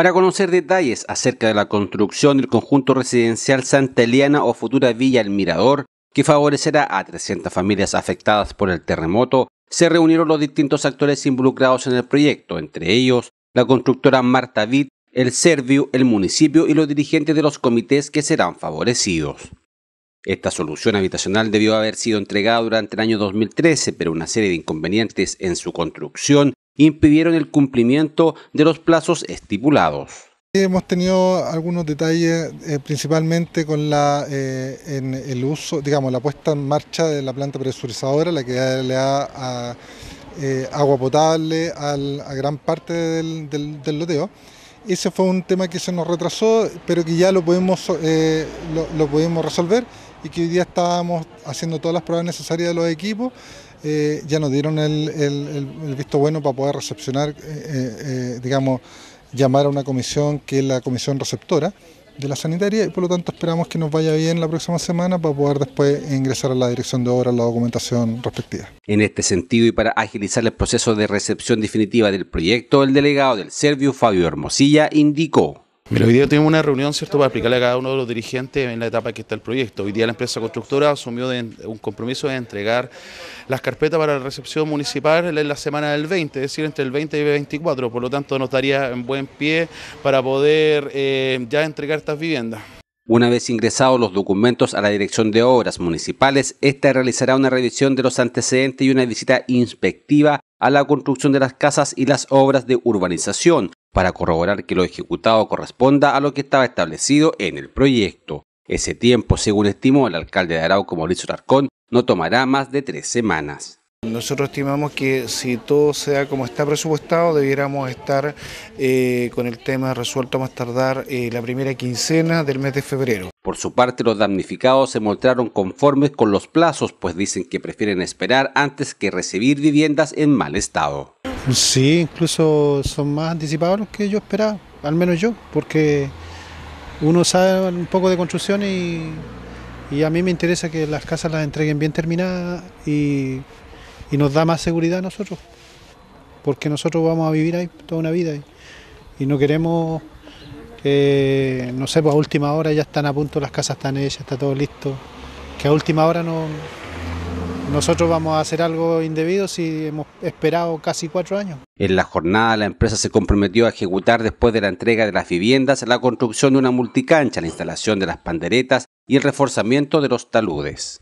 Para conocer detalles acerca de la construcción del conjunto residencial Santa Eliana o futura Villa El Mirador, que favorecerá a 300 familias afectadas por el terremoto, se reunieron los distintos actores involucrados en el proyecto, entre ellos la constructora Marta Vid, el Servio, el municipio y los dirigentes de los comités que serán favorecidos. Esta solución habitacional debió haber sido entregada durante el año 2013, pero una serie de inconvenientes en su construcción impidieron el cumplimiento de los plazos estipulados. Hemos tenido algunos detalles, eh, principalmente con la, eh, en el uso, digamos, la puesta en marcha de la planta presurizadora, la que le da a, eh, agua potable a gran parte del, loteo. Ese fue un tema que se nos retrasó, pero que ya lo pudimos, lo, lo pudimos resolver y que hoy día estábamos haciendo todas las pruebas necesarias de los equipos eh, ya nos dieron el, el, visto bueno para poder recepcionar, eh, eh, digamos, llamar a una comisión que es la comisión receptora de la sanitaria y por lo tanto esperamos que nos vaya bien la próxima semana para poder después ingresar a la dirección de obra la documentación respectiva. En este sentido y para agilizar el proceso de recepción definitiva del proyecto, el delegado del Servio, Fabio Hermosilla, indicó Mira, hoy día tuvimos una reunión, ¿cierto?, para explicarle a cada uno de los dirigentes en la etapa que está el proyecto. Hoy día la empresa constructora asumió un compromiso de entregar las carpetas para la recepción municipal en la semana del 20, es decir, entre el 20 y el 24. Por lo tanto, nos daría en buen pie para poder eh, ya entregar estas viviendas. Una vez ingresados los documentos a la Dirección de Obras Municipales, esta realizará una revisión de los antecedentes y una visita inspectiva a la construcción de las casas y las obras de urbanización, para corroborar que lo ejecutado corresponda a lo que estaba establecido en el proyecto. Ese tiempo, según estimó el alcalde de Arauco, Mauricio Tarcón, no tomará más de tres semanas. Nosotros estimamos que si todo sea como está presupuestado, debiéramos estar eh, con el tema resuelto más tardar eh, la primera quincena del mes de febrero. Por su parte, los damnificados se mostraron conformes con los plazos, pues dicen que prefieren esperar antes que recibir viviendas en mal estado. Sí, incluso son más anticipados los que yo esperaba, al menos yo, porque uno sabe un poco de construcción y, a mí me interesa que las casas las entreguen bien terminadas y, nos da más seguridad a nosotros, porque nosotros vamos a vivir ahí toda una vida y, no queremos, que, eh, no sé, pues a última hora ya están a punto, las casas están hechas, está todo listo, que a última hora no nosotros vamos a hacer algo indebido si hemos esperado casi cuatro años. En la jornada, la empresa se comprometió a ejecutar después de la entrega de las viviendas la construcción de una multicancha, la instalación de las panderetas y el reforzamiento de los taludes.